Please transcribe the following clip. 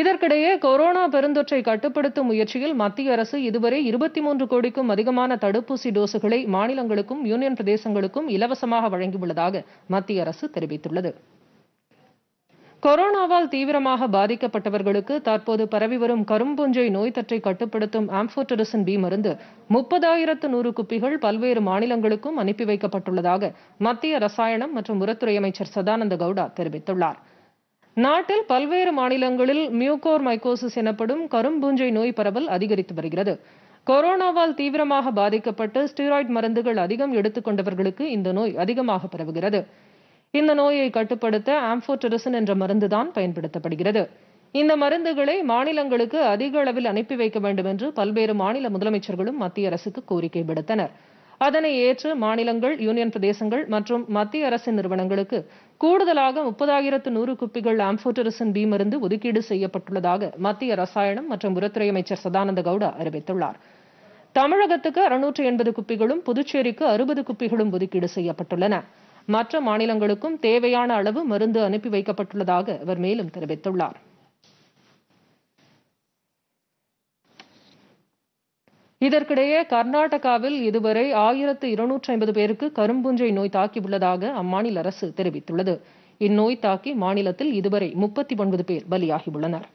இதற்கிடையே கொரோனா பெருந்தொற்றை கட்டுப்படுத்தும் முயற்சியில் மத்திய அரசு இதுவரை இருபத்தி மூன்று கோடிக்கும் அதிகமான தடுப்பூசி டோசுகளை மாநிலங்களுக்கும் யூனியன் பிரதேசங்களுக்கும் இலவசமாக வழங்கியுள்ளதாக மத்திய அரசு தெரிவித்துள்ளது கொரோனாவால் தீவிரமாக பாதிக்கப்பட்டவர்களுக்கு தற்போது பரவி வரும் கரும்புஞ்சை நோய் தொற்றை கட்டுப்படுத்தும் ஆம்ஃபோட்டரிசன் பி மருந்து முப்பதாயிரத்து நூறு குப்பிகள் பல்வேறு மாநிலங்களுக்கும் அனுப்பி வைக்கப்பட்டுள்ளதாக மத்திய ரசாயனம் மற்றும் உரத்துறை அமைச்சர் சதானந்த கவுடா தெரிவித்துள்ளார் நாட்டில் பல்வேறு மாநிலங்களில் மியூகோர் மைக்கோசிஸ் எனப்படும் கரும்பூஞ்சை நோய் பரவல் அதிகரித்து வருகிறது கொரோனாவால் தீவிரமாக பாதிக்கப்பட்டு ஸ்டீராய்டு மருந்துகள் அதிகம் எடுத்துக்கொண்டவர்களுக்கு இந்த நோய் அதிகமாக பரவுகிறது இந்த நோயை கட்டுப்படுத்த ஆம்போட்டரசன் என்ற மருந்துதான் பயன்படுத்தப்படுகிறது இந்த மருந்துகளை மாநிலங்களுக்கு அதிக அளவில் அனுப்பி வைக்க வேண்டும் என்று பல்வேறு மாநில முதலமைச்சர்களும் மத்திய அரசுக்கு கோரிக்கை விடுத்தனர் அதனை ஏற்று மாநிலங்கள் யூனியன் பிரதேசங்கள் மற்றும் மத்திய அரசின் நிறுவனங்களுக்கு கூடுதலாக முப்பதாயிரத்து நூறு குப்பிகள் ஆம்ஃபோட்டரிசன் பி மருந்து ஒதுக்கீடு செய்யப்பட்டுள்ளதாக மத்திய ரசாயனம் மற்றும் உரத்துறை அமைச்சர் சதானந்த கவுடா அறிவித்துள்ளார் தமிழகத்துக்கு அறுநூற்று எண்பது குப்பிகளும் புதுச்சேரிக்கு அறுபது குப்பிகளும் ஒதுக்கீடு செய்யப்பட்டுள்ளன மற்ற மாநிலங்களுக்கும் தேவையான அளவு மருந்து அனுப்பி வைக்கப்பட்டுள்ளதாக அவர் மேலும் தெரிவித்துள்ளார் இதற்கிடையே கர்நாடகாவில் இதுவரை ஆயிரத்து இருநூற்றி ஐம்பது பேருக்கு கரும்புஞ்சை நோய் தாக்கியுள்ளதாக அம்மாநில அரசு தெரிவித்துள்ளது இந்நோய் தாக்கி மாநிலத்தில் இதுவரை முப்பத்தி ஒன்பது பேர் பலியாகியுள்ளனர்